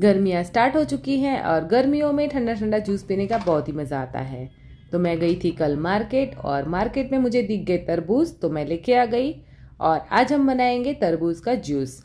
गर्मियाँ स्टार्ट हो चुकी हैं और गर्मियों में ठंडा ठंडा जूस पीने का बहुत ही मज़ा आता है तो मैं गई थी कल मार्केट और मार्केट में मुझे दिख गए तरबूज तो मैं लेके आ गई और आज हम बनाएंगे तरबूज का जूस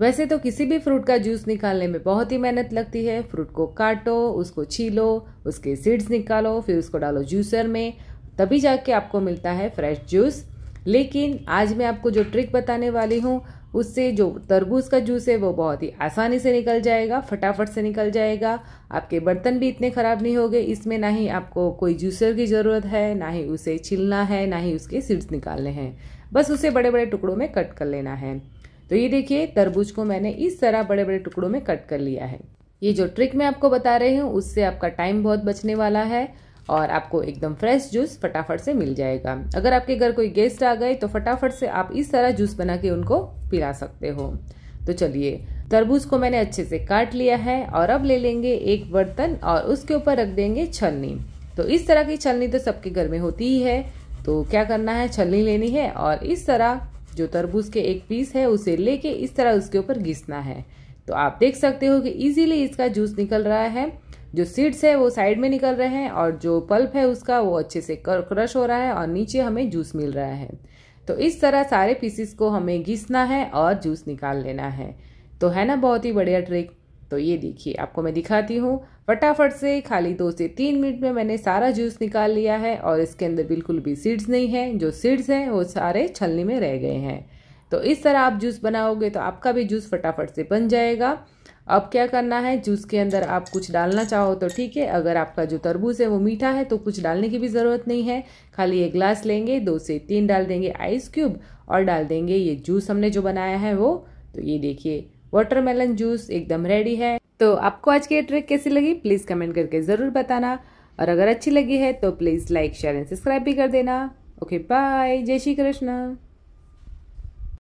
वैसे तो किसी भी फ्रूट का जूस निकालने में बहुत ही मेहनत लगती है फ्रूट को काटो उसको छीलो उसके सीड्स निकालो फिर उसको डालो जूसर में तभी जाके आपको मिलता है फ्रेश जूस लेकिन आज मैं आपको जो ट्रिक बताने वाली हूँ उससे जो तरबूज का जूस है वो बहुत ही आसानी से निकल जाएगा फटाफट से निकल जाएगा आपके बर्तन भी इतने ख़राब नहीं होंगे इसमें ना ही आपको कोई जूसर की ज़रूरत है ना ही उसे छिलना है ना ही उसके सीड्स निकालने हैं बस उसे बड़े बड़े टुकड़ों में कट कर लेना है तो ये देखिए तरबूज को मैंने इस तरह बड़े बड़े टुकड़ों में कट कर लिया है ये जो ट्रिक मैं आपको बता रही हूँ उससे आपका टाइम बहुत बचने वाला है और आपको एकदम फ्रेश जूस फटाफट से मिल जाएगा अगर आपके घर कोई गेस्ट आ गए तो फटाफट से आप इस तरह जूस बना के उनको पिला सकते हो तो चलिए तरबूज को मैंने अच्छे से काट लिया है और अब ले लेंगे एक बर्तन और उसके ऊपर रख देंगे छलनी तो इस तरह की छलनी तो सबके घर में होती ही है तो क्या करना है छलनी लेनी है और इस तरह जो तरबूज के एक पीस है उसे लेके इस तरह उसके ऊपर घिसना है तो आप देख सकते हो कि इजीली इसका जूस निकल रहा है जो सीड्स है वो साइड में निकल रहे हैं और जो पल्प है उसका वो अच्छे से क्रश हो रहा है और नीचे हमें जूस मिल रहा है तो इस तरह सारे पीसीस को हमें घिसना है और जूस निकाल लेना है तो है ना बहुत ही बढ़िया ट्रिक तो ये देखिए आपको मैं दिखाती हूँ फटाफट से खाली दो से तीन मिनट में मैंने सारा जूस निकाल लिया है और इसके अंदर बिल्कुल भी सीड्स नहीं है जो सीड्स हैं वो सारे छलनी में रह गए हैं तो इस तरह आप जूस बनाओगे तो आपका भी जूस फटाफट से बन जाएगा अब क्या करना है जूस के अंदर आप कुछ डालना चाहो तो ठीक है अगर आपका जो तरबूज है वो मीठा है तो कुछ डालने की भी ज़रूरत नहीं है खाली एक ग्लास लेंगे दो से तीन डाल देंगे आइस क्यूब और डाल देंगे ये जूस हमने जो बनाया है वो तो ये देखिए वाटरमेलन जूस एकदम रेडी है तो आपको आज की ये ट्रिक कैसी लगी प्लीज़ कमेंट करके ज़रूर बताना और अगर अच्छी लगी है तो please like share and subscribe भी कर देना ओके बाय जय श्री कृष्ण